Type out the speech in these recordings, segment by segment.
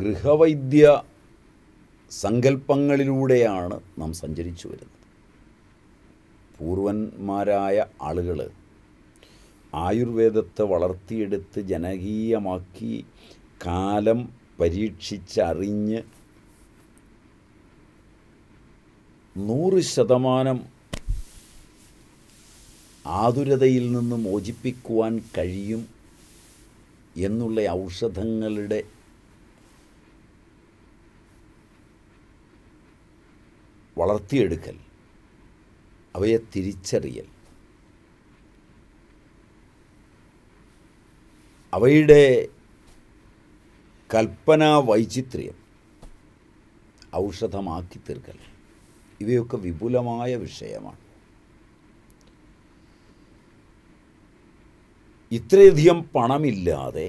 ഗൃഹവൈദ്യ സങ്കല്പങ്ങളിലൂടെയാണ് നാം സഞ്ചരിച്ചു വരുന്നത് പൂർവന്മാരായ ആളുകൾ ആയുർവേദത്തെ വളർത്തിയെടുത്ത് ജനകീയമാക്കി കാലം പരീക്ഷിച്ചറിഞ്ഞ് നൂറ് ശതമാനം ആതുരതയിൽ നിന്ന് മോചിപ്പിക്കുവാൻ കഴിയും എന്നുള്ള ഔഷധങ്ങളുടെ വളർത്തിയെടുക്കൽ അവയെ തിരിച്ചറിയൽ അവയുടെ കൽപ്പനാ വൈചിത്ര്യം ഔഷധമാക്കി തീർക്കൽ ഇവയൊക്കെ വിപുലമായ വിഷയമാണ് ഇത്രയധികം പണമില്ലാതെ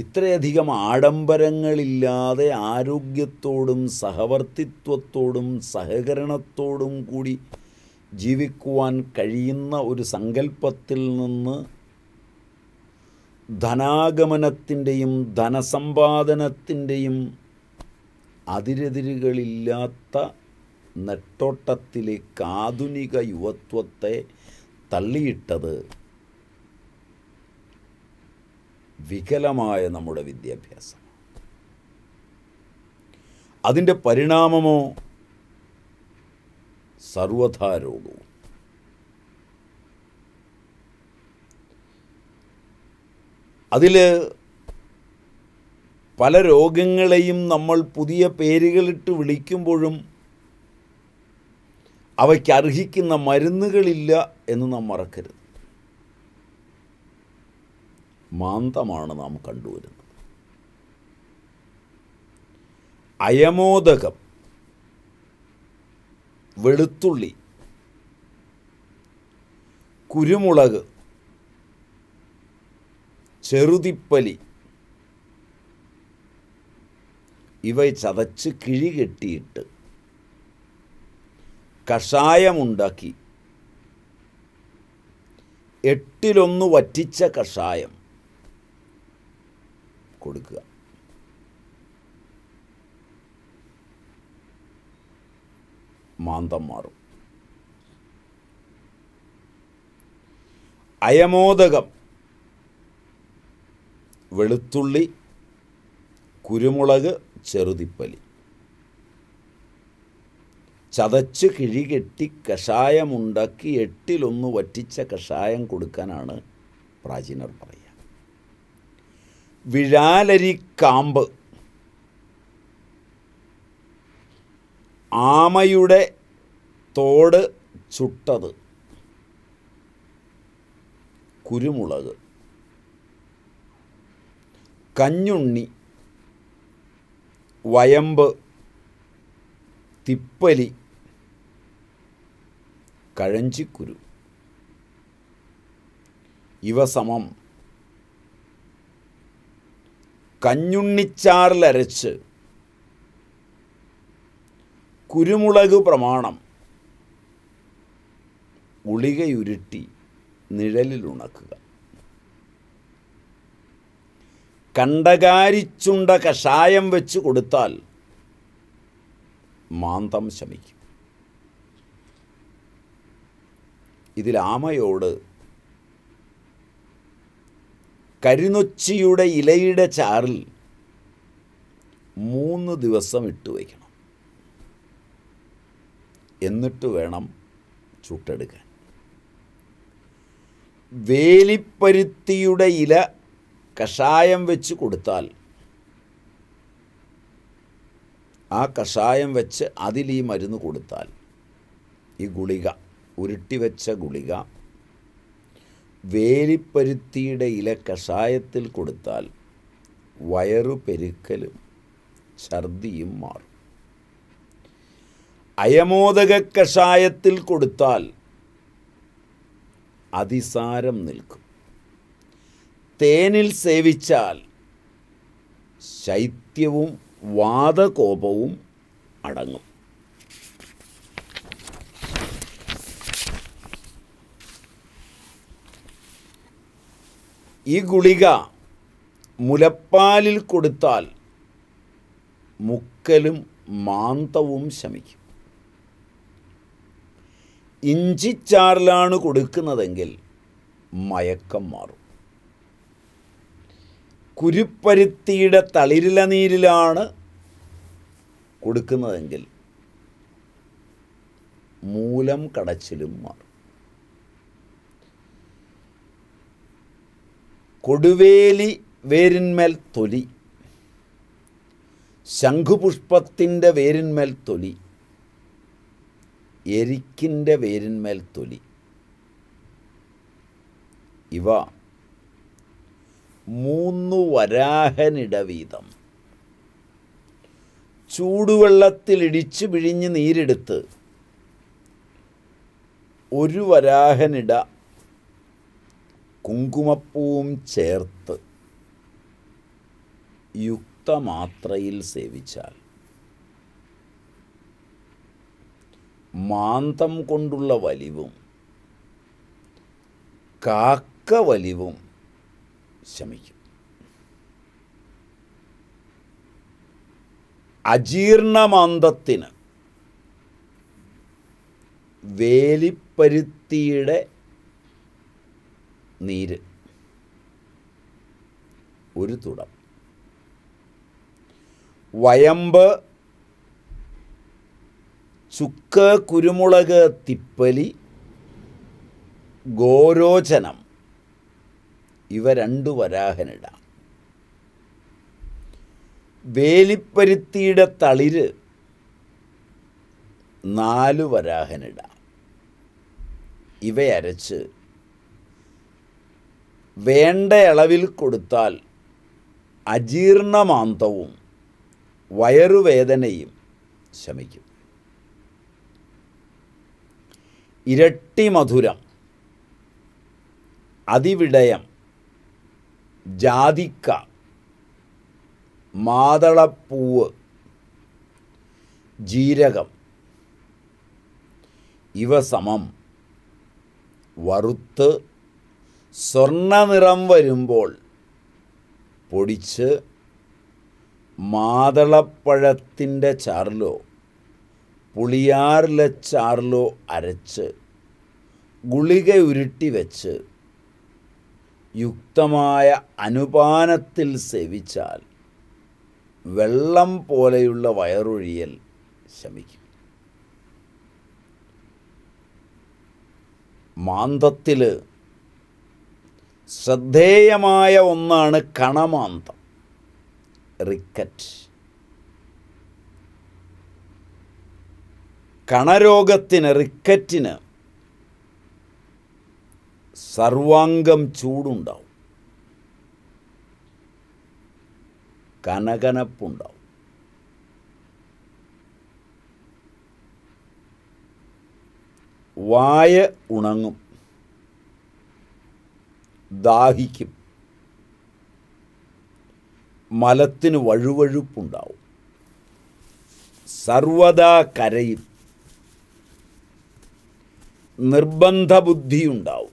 ഇത്രയധികം ആഡംബരങ്ങളില്ലാതെ ആരോഗ്യത്തോടും സഹവർത്തിത്വത്തോടും സഹകരണത്തോടും കൂടി ജീവിക്കുവാൻ കഴിയുന്ന ഒരു സങ്കല്പത്തിൽ നിന്ന് ധനാഗമനത്തിൻ്റെയും ധനസമ്പാദനത്തിൻ്റെയും അതിരെതിരുകളില്ലാത്ത നെട്ടോട്ടത്തിലേക്ക് ആധുനിക യുവത്വത്തെ തള്ളിയിട്ടത് വികലമായ നമ്മുടെ വിദ്യാഭ്യാസം അതിൻ്റെ പരിണാമമോ സർവധാരോഗവും അതിൽ പല രോഗങ്ങളെയും നമ്മൾ പുതിയ പേരുകളിട്ട് വിളിക്കുമ്പോഴും അവയ്ക്ക് അർഹിക്കുന്ന മരുന്നുകളില്ല എന്ന് നാം മറക്കരുത് മാന്തമാണ് നാം കണ്ടുവരുന്നത് അയമോദകം വെളുത്തുള്ളി കുരുമുളക് ചെറുതിപ്പലി ഇവ ചതച്ച് കിഴി കെട്ടിയിട്ട് കഷായമുണ്ടാക്കി എട്ടിലൊന്ന് വറ്റിച്ച കഷായം കൊടുക്കുക മാന്തം മാറും അയമോദകം വെളുത്തുള്ളി കുരുമുളക് ചെറുതിപ്പലി ചതച്ച് കിഴികെട്ടി കഷായമുണ്ടാക്കി എട്ടിലൊന്ന് വറ്റിച്ച കഷായം കൊടുക്കാനാണ് പ്രാചീനർ പറയുന്നത് വിഴാലരി കാമ്പ് ആമയുടെ തോട് ചുട്ടത് കുരുമുളക് കഞ്ഞുണ്ണി വയമ്പ് തിപ്പലി കഴഞ്ചിക്കുരു ഇവ സമം കഞ്ഞുണ്ണിച്ചാറിലരച്ച് കുരുമുളക് പ്രമാണം ഉളികയുരുട്ടി നിഴലിലുണക്കുക കണ്ടകാരിച്ചുണ്ട കഷായം വെച്ച് കൊടുത്താൽ മാന്തം ശമിക്കും ഇതിൽ ആമയോട് കരിനൊച്ചിയുടെ ഇലയുടെ ചാറിൽ മൂന്ന് ദിവസം ഇട്ട് വയ്ക്കണം എന്നിട്ട് വേണം ചുട്ടെടുക്കാൻ വേലിപ്പരുത്തിയുടെ ഇല കഷായം വെച്ച് കൊടുത്താൽ ആ കഷായം വെച്ച് അതിൽ ഈ മരുന്ന് കൊടുത്താൽ ഈ ഗുളിക ഉരുട്ടി വെച്ച ഗുളിക വേലിപ്പരുത്തിയുടെ ഇല കഷായത്തിൽ കൊടുത്താൽ വയറു പെരുക്കലും ഛർദിയും മാറും അയമോദക കഷായത്തിൽ കൊടുത്താൽ അതിസാരം നിൽക്കും തേനിൽ സേവിച്ചാൽ ശൈത്യവും വാദകോപവും അടങ്ങും ഈ ഗുളിക മുലപ്പാലിൽ കൊടുത്താൽ മുക്കലും മാന്തവും ശമിക്കും ഇഞ്ചിച്ചാറിലാണ് കൊടുക്കുന്നതെങ്കിൽ മയക്കം മാറും കുരുപ്പരുത്തിയുടെ തളിരില നീരിലാണ് കൊടുക്കുന്നതെങ്കിൽ മൂലം കടച്ചിലും മാറും കൊടുവേലി വേരിന്മേൽ തൊലി ശംഖുപുഷ്പത്തിൻ്റെ വേരിന്മേൽ തൊലി എരിക്കിൻ്റെ വേരിന്മേൽ തൊലി ഇവ മൂന്നു വരാഹനിട വീതം ഇടിച്ച് പിഴിഞ്ഞ് നീരെടുത്ത് ഒരു വരാഹനിട കുങ്കുമപ്പൂവും ചേർത്ത് യുക്തമാത്രയിൽ സേവിച്ചാൽ മാന്തം കൊണ്ടുള്ള വലിവും കാക്ക വലിവും ശമിക്കും അജീർണമാന്തത്തിന് വേലിപ്പരുത്തിയുടെ നീര് ഒരു തുടം വയമ്പ് ചുക്ക് കുരുമുളക് തിപ്പലി ഗോരോചനം ഇവ രണ്ടു വരാഹനിടാം വേലിപ്പരുത്തിയുടെ തളിര് നാലു വരാഹനിടാം ഇവയരച്ച് വേണ്ട അളവിൽ കൊടുത്താൽ അജീർണമാന്തവും വയറുവേദനയും ശമിക്കും ഇരട്ടി മധുരം അതിവിടയം ജാതിക്ക മാതളപ്പൂവ് ജീരകം ഇവ സമം വറുത്ത് സ്വർണ്ണ നിറം വരുമ്പോൾ പൊടിച്ച് മാതളപ്പഴത്തിൻ്റെ ചാറിലോ പുളിയാറിലെ ചാറിലോ അരച്ച് ഗുളിക ഉരുട്ടി വെച്ച് യുക്തമായ അനുപാനത്തിൽ സേവിച്ചാൽ വെള്ളം പോലെയുള്ള വയറൊഴിയൽ ശമിക്കും മാന്തത്തിൽ ശ്രദ്ധേയമായ ഒന്നാണ് കണമാന്തം റിക്കറ്റ് കണരോഗത്തിന് റിക്കറ്റിന് സർവാംഗം ചൂടുണ്ടാവും കനകനപ്പുണ്ടാവും വായ ഉണങ്ങും ദാഹിക്കും മലത്തിന് വഴുവഴുപ്പുണ്ടാവും സർവദാ കരയും നിർബന്ധ ബുദ്ധിയുണ്ടാവും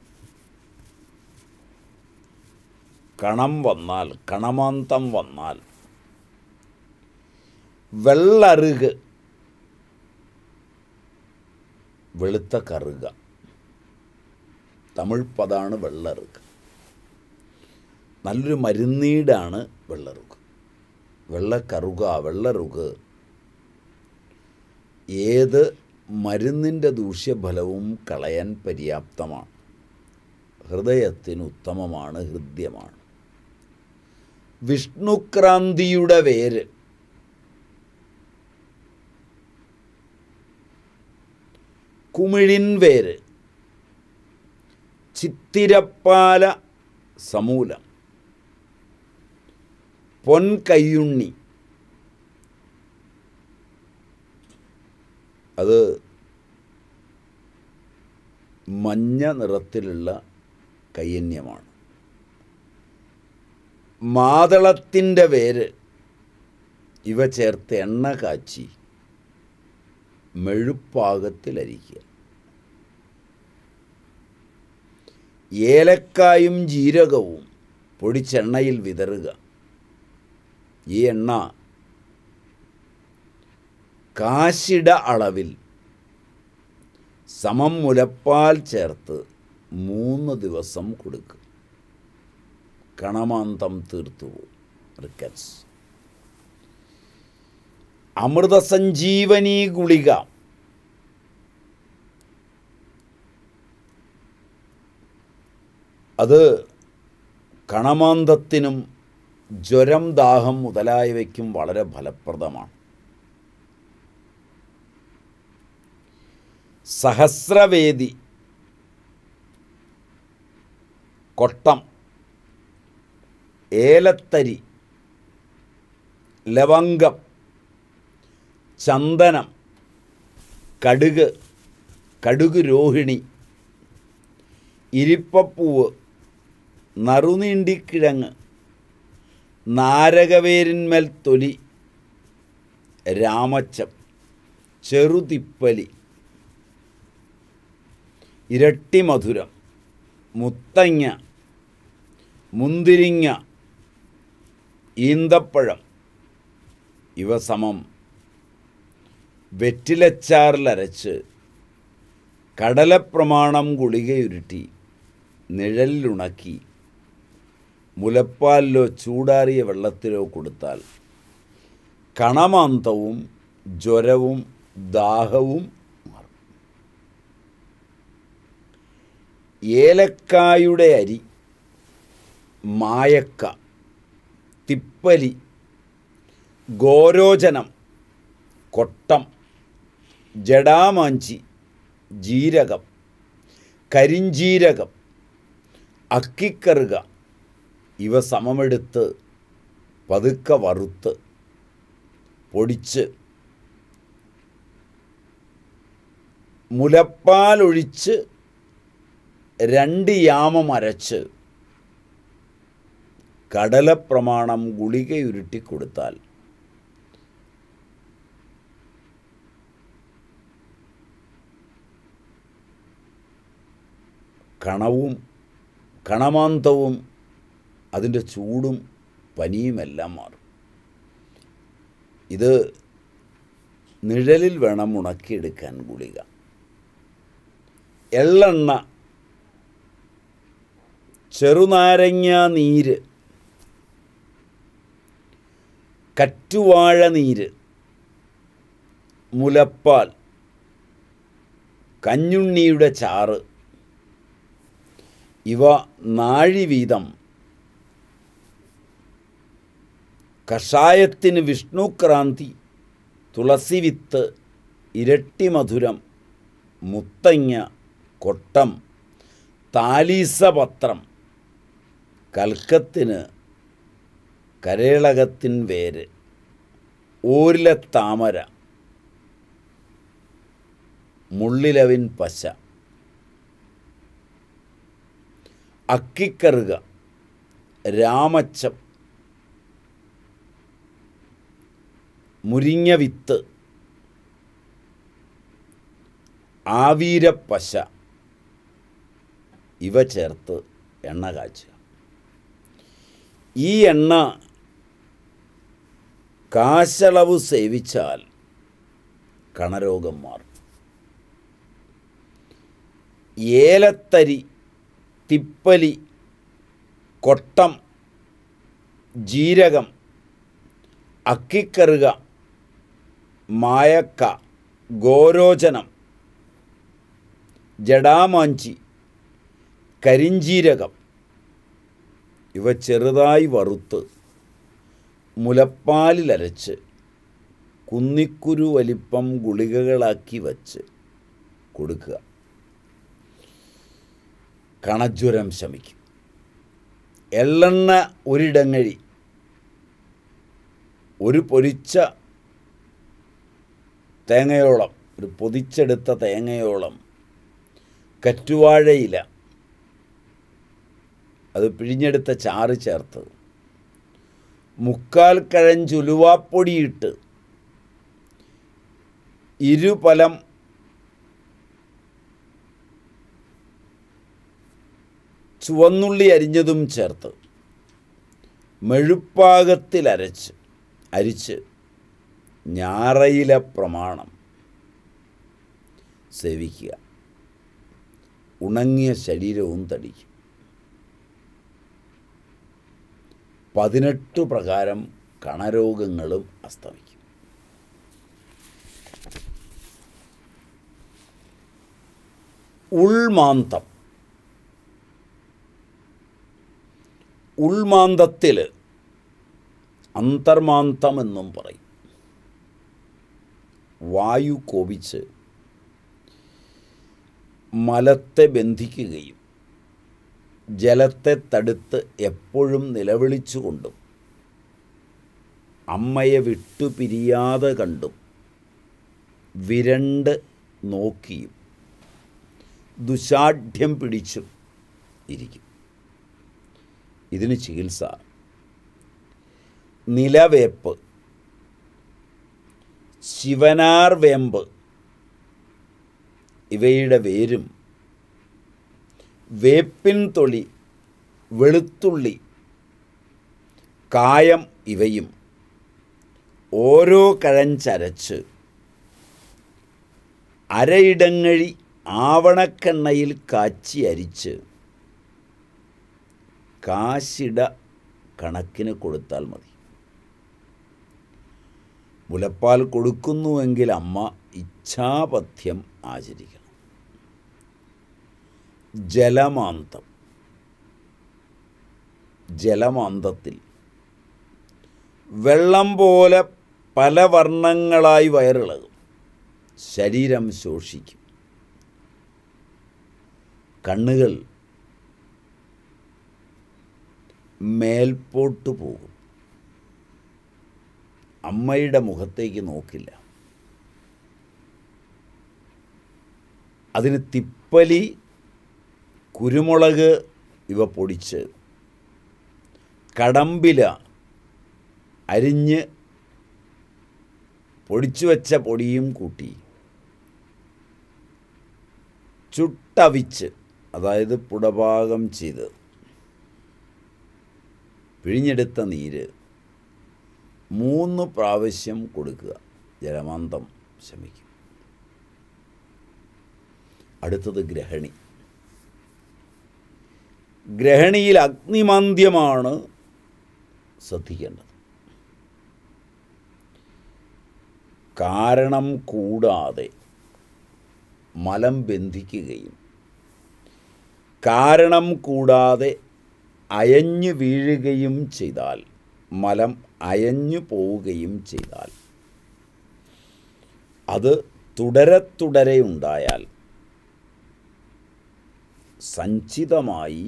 കണം വന്നാൽ കണമാന്തം വന്നാൽ വെള്ളറുക വെളുത്ത കറുക തമിഴ് പദാണ് വെള്ളറുക നല്ലൊരു മരുന്നീടാണ് വെള്ളറുക് വെള്ളക്കറുക വെള്ളറുക് ഏത് മരുന്നിൻ്റെ ദൂഷ്യഫലവും കളയാൻ പര്യാപ്തമാണ് ഹൃദയത്തിന് ഉത്തമമാണ് ഹൃദ്യമാണ് വിഷ്ണുക്രാന്തിയുടെ വേര് കുമിഴിൻ വേര് ചിത്തിരപ്പാല സമൂലം പൊൻകയ്യുണ്ണി അത് മഞ്ഞ നിറത്തിലുള്ള കയ്യന്യമാണ് മാതളത്തിൻ്റെ വേര് ഇവ ചേർത്ത് എണ്ണ കാച്ചി മെഴുപ്പാകത്തിലരിക്കുക ഏലക്കായും ജീരകവും പൊടിച്ചെണ്ണയിൽ വിതറുക ഈ എണ്ണ കാശിട അളവിൽ സമം മുലപ്പാൽ ചേർത്ത് മൂന്ന് ദിവസം കൊടുക്കുക കണമാന്തം തീർത്തുപോകും റിക്കറ്റ്സ് സഞ്ജീവനി ഗുളിക അത് കണമാന്തത്തിനും ജ്വരം ദാഹം മുതലായവയ്ക്കും വളരെ ഫലപ്രദമാണ് സഹസ്രവേദി കൊട്ടം ഏലത്തരി ലവംഗം ചന്ദനം കടുക് കടുക് രോഹിണി ഇരിപ്പപ്പൂവ് നറുനീണ്ടിക്കിഴങ്ങ് നാരകവേരിന്മേൽ തൊലി രാമച്ചം ചെറുതിപ്പലി ഇരട്ടി മധുരം മുത്തങ്ങ മുന്തിരിങ്ങ ഈന്തപ്പഴം ഇവ സമം വെറ്റിലച്ചാറിലരച്ച് കടലപ്രമാണം ഗുളികയുരുട്ടി നിഴലിലുണക്കി മുലപ്പാലിലോ ചൂടാറിയ വെള്ളത്തിലോ കൊടുത്താൽ കണമാന്തവും ജ്വരവും ദാഹവും മാറും ഏലക്കായുടെ അരി മായക്ക തിപ്പലി ഗോരോചനം കൊട്ടം ജഡാമാഞ്ചി ജീരകം കരിഞ്ജീരകം അക്കിക്കറുക ഇവ സമമെടുത്ത് പതുക്കെ വറുത്ത് പൊടിച്ച് മുലപ്പാലൊഴിച്ച് രണ്ട് യാമം അരച്ച് കടലപ്രമാണം ഗുളികയുരുട്ടി കൊടുത്താൽ കണവും കണമാന്തവും അതിൻ്റെ ചൂടും പനിയുമെല്ലാം മാറും ഇത് നിഴലിൽ വേണം ഉണക്കിയെടുക്കാൻ ഗുളിക എള്ളെണ്ണ ചെറുനാരങ്ങ നീര് കറ്റുവാഴ നീര് മുലപ്പാൽ കഞ്ഞുണ്ണിയുടെ ചാറ് ഇവ നാഴി വീതം കഷായത്തിന് വിഷ്ണുക്രാന്തി തുളസി വിത്ത് ഇരട്ടി മധുരം മുത്തങ്ങ കൊട്ടം താലീസപത്രം കൽക്കത്തിന് കരേളകത്തിൻ വേര് ഓരിലെ താമര മുള്ളിലവിൻ പശ അക്കിക്കറുക രാമച്ചം മുരിങ്ങ വിത്ത് ആവീരപ്പശ ഇവ ചേർത്ത് എണ്ണ കാച്ചുക ഈ എണ്ണ കാശളവ് സേവിച്ചാൽ കണരോഗം മാറും ഏലത്തരി തിപ്പലി കൊട്ടം ജീരകം അക്കിക്കറുക മായക്ക ഗോരോചനം ജഡാമാഞ്ചി കരിഞ്ചീരകം ഇവ ചെറുതായി വറുത്ത് മുലപ്പാലിലരച്ച് കുന്നിക്കുരു വലിപ്പം ഗുളികകളാക്കി വച്ച് കൊടുക്കുക കണജ്വരം ശമിക്കും എള്ളെണ്ണ ഒരിടങ്ങഴി ഒരു പൊരിച്ച തേങ്ങയോളം ഒരു പൊതിച്ചെടുത്ത തേങ്ങയോളം കറ്റുവാഴയില അത് പിഴിഞ്ഞെടുത്ത ചാറ് ചേർത്ത് മുക്കാൽ കഴഞ്ചുലുവാപ്പൊടിയിട്ട് ഇരുപലം ചുവന്നുള്ളി അരിഞ്ഞതും ചേർത്ത് മെഴുപ്പാകത്തിലരച്ച് അരിച്ച് ഞാറയിലെ പ്രമാണം സേവിക്കുക ഉണങ്ങിയ ശരീരവും തടിക്കും പതിനെട്ട് പ്രകാരം കണരോഗങ്ങളും അസ്തമിക്കും ഉൾമാന്തം ഉൾമാന്തത്തിൽ എന്നും പറയും വായു കോപിച്ച് മലത്തെ ബന്ധിക്കുകയും ജലത്തെ തടുത്ത് എപ്പോഴും നിലവിളിച്ചുകൊണ്ടും അമ്മയെ വിട്ടുപിരിയാതെ കണ്ടും വിരണ്ട് നോക്കിയും ദുശാഠ്യം പിടിച്ചും ഇരിക്കും ഇതിന് ചികിത്സ നിലവേപ്പ് ശിവനാർ വേമ്പ് ഇവയുടെ വേരും വേപ്പിൻ തൊളി വെളുത്തുള്ളി കായം ഇവയും ഓരോ കഴഞ്ചരച്ച് അരയിടങ്ങഴി ആവണക്കെണ്ണയിൽ കാച്ചി അരിച്ച് കാശിട കണക്കിന് കൊടുത്താൽ മതി മുലപ്പാൽ കൊടുക്കുന്നുവെങ്കിൽ അമ്മ ഇച്ഛാപഥ്യം ആചരിക്കണം ജലമാന്തം ജലമാന്തത്തിൽ വെള്ളം പോലെ പല വർണ്ണങ്ങളായി വയറിളകും ശരീരം ശോഷിക്കും കണ്ണുകൾ മേൽപോട്ടു പോകും അമ്മയുടെ മുഖത്തേക്ക് നോക്കില്ല അതിന് തിപ്പലി കുരുമുളക് ഇവ പൊടിച്ച് കടമ്പില അരിഞ്ഞ് പൊടിച്ചു വച്ച പൊടിയും കൂട്ടി ചുട്ടവിച്ച് അതായത് പുടഭാഗം ചെയ്ത് പിഴിഞ്ഞെടുത്ത നീര് മൂന്ന് പ്രാവശ്യം കൊടുക്കുക ജലമാന്തം ശമിക്കും അടുത്തത് ഗ്രഹണി ഗ്രഹണിയിൽ അഗ്നിമാന്ദ്യമാണ് ശ്രദ്ധിക്കേണ്ടത് കാരണം കൂടാതെ മലം ബന്ധിക്കുകയും കാരണം കൂടാതെ അയഞ്ഞു വീഴുകയും ചെയ്താൽ മലം അയഞ്ഞു പോവുകയും ചെയ്താൽ അത് തുടരെ തുടരെ ഉണ്ടായാൽ സഞ്ചിതമായി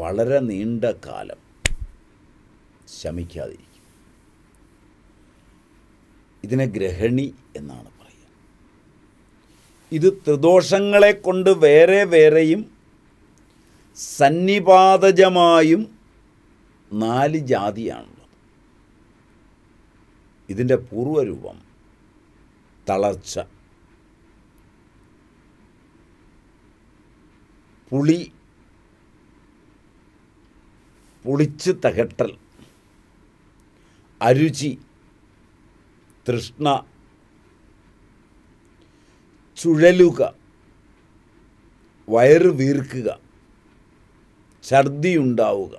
വളരെ നീണ്ട കാലം ശമിക്കാതിരിക്കും ഇതിനെ ഗ്രഹണി എന്നാണ് പറയുക ഇത് ത്രിദോഷങ്ങളെ കൊണ്ട് വേറെ വേറെയും സന്നിപാതജമായും നാല് ജാതിയാണുള്ളത് ഇതിൻ്റെ പൂർവ്വരൂപം തളർച്ച പുളി പുളിച്ച് തകട്ടൽ അരുചി തൃഷ്ണ ചുഴലുക വയറ് വീർക്കുക ഛർദിയുണ്ടാവുക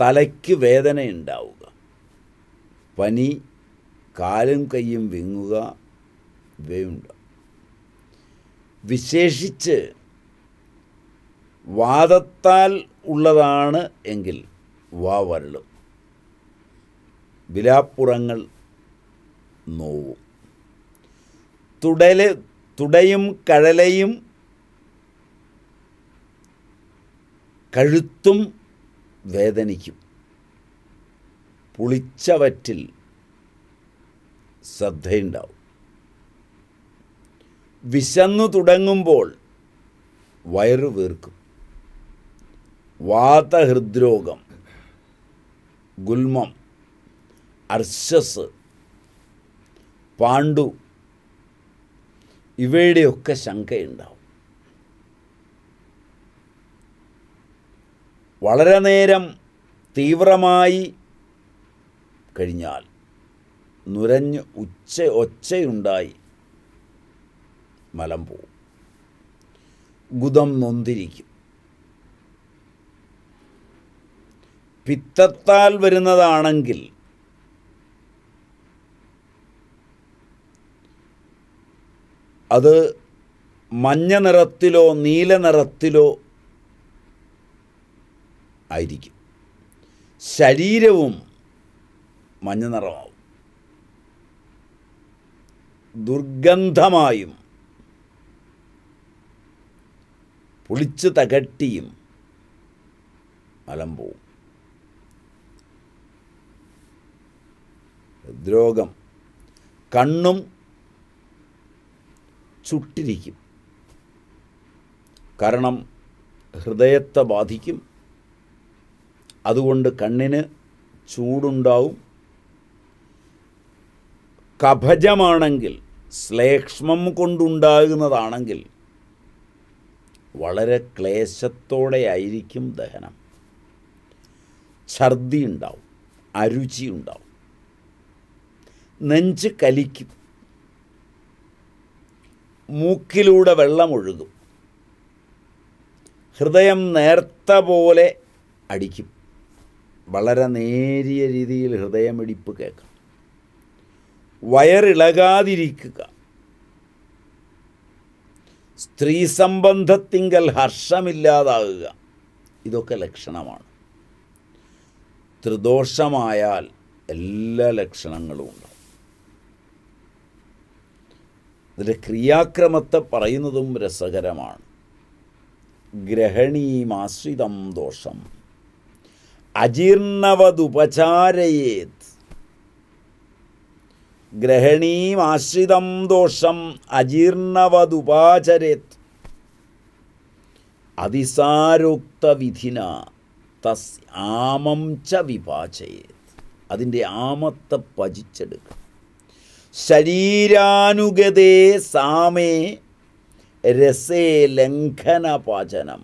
തലയ്ക്ക് വേദന ഉണ്ടാവുക പനി കാലും കൈയും വിങ്ങുക ഇവയുണ്ട് വിശേഷിച്ച് വാദത്താൽ ഉള്ളതാണ് എങ്കിൽ വാവരളും വിലാപ്പുറങ്ങൾ നോവും തുടല് തുടയും കഴലയും കഴുത്തും വേദനിക്കും പുളിച്ചവറ്റിൽ ശ്രദ്ധയുണ്ടാവും വിശന്നു തുടങ്ങുമ്പോൾ വയറു വീർക്കും വാതഹൃദ്രോഗം ഗുൽമം അർശസ് പാണ്ഡു ഇവയുടെയൊക്കെ ശങ്കയുണ്ടാവും വളരെ നേരം തീവ്രമായി കഴിഞ്ഞാൽ നുരഞ്ഞ് ഉച്ച ഒച്ചയുണ്ടായി മലം പോവും ഗുദം നൊന്തിരിക്കും പിത്തത്താൽ വരുന്നതാണെങ്കിൽ അത് മഞ്ഞ നിറത്തിലോ നീല നിറത്തിലോ ആയിരിക്കും ശരീരവും മഞ്ഞ നിറമാവും ദുർഗന്ധമായും പുളിച്ച് തകട്ടിയും മലം പോവും ഹൃദ്രോഗം കണ്ണും ചുട്ടിരിക്കും കാരണം ഹൃദയത്തെ ബാധിക്കും അതുകൊണ്ട് കണ്ണിന് ചൂടുണ്ടാവും കഭജമാണെങ്കിൽ ശ്ലേക്ഷ്മം കൊണ്ടുണ്ടാകുന്നതാണെങ്കിൽ വളരെ ക്ലേശത്തോടെയായിരിക്കും ദഹനം ഛർദി ഉണ്ടാവും അരുചി ഉണ്ടാവും നെഞ്ച് കലിക്കും മൂക്കിലൂടെ വെള്ളമൊഴുകും ഹൃദയം നേർത്ത പോലെ അടിക്കും വളരെ നേരിയ രീതിയിൽ ഹൃദയമിടിപ്പ് കേൾക്കാം വയറിളകാതിരിക്കുക സ്ത്രീ സംബന്ധത്തിങ്കൽ ഹർഷമില്ലാതാകുക ഇതൊക്കെ ലക്ഷണമാണ് ത്രിദോഷമായാൽ എല്ലാ ലക്ഷണങ്ങളും ഉണ്ടാവും ഇതിൻ്റെ ക്രിയാക്രമത്തെ പറയുന്നതും രസകരമാണ് ഗ്രഹണീമാശ്രിതം ദോഷം അജീർണവതുപചാരയേത് ഗ്രഹണീമാശ്രിതം ദോഷം അജീർണവതുപാചരേത് അതിസാരോക്തവിധിന തസ് ആമം ച വിപാചയേത് അതിൻ്റെ ആമത്തെ പചിച്ചെടുക്കുക ശരീരാനുഗതേ സാമേ രസേ ലംഘന പാചനം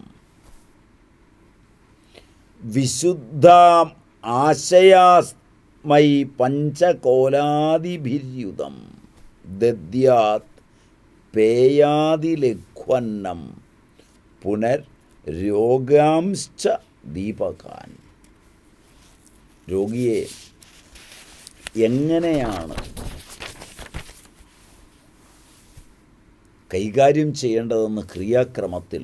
വിശുദ്ധാം ആശയാസ്മൈ പഞ്ചകോലാതിഭിര്യുതം ദദ്യാത് പേയാതിലഘ്വന്നം പുനർ രോഗാംശ്ച ദീപകാൻ രോഗിയെ എങ്ങനെയാണ് കൈകാര്യം ചെയ്യേണ്ടതെന്ന് ക്രിയാക്രമത്തിൽ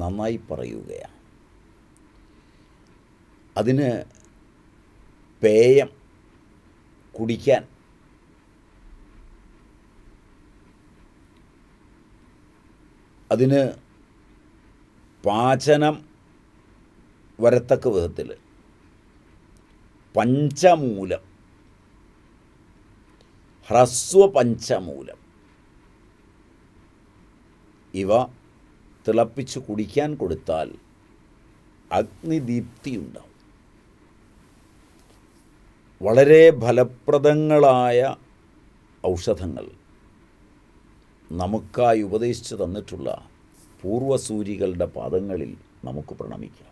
നന്നായി പറയുകയാണ് അതിന് പേയം കുടിക്കാൻ അതിന് പാചനം വരത്തക്ക വിധത്തിൽ പഞ്ചമൂലം ഹ്രസ്വപഞ്ചമൂലം ഇവ തിളപ്പിച്ച് കുടിക്കാൻ കൊടുത്താൽ അഗ്നിദീപ്തിയുണ്ടാവും വളരെ ഫലപ്രദങ്ങളായ ഔഷധങ്ങൾ നമുക്കായി ഉപദേശിച്ചു തന്നിട്ടുള്ള പൂർവസൂരികളുടെ പാദങ്ങളിൽ നമുക്ക് പ്രണമിക്കാം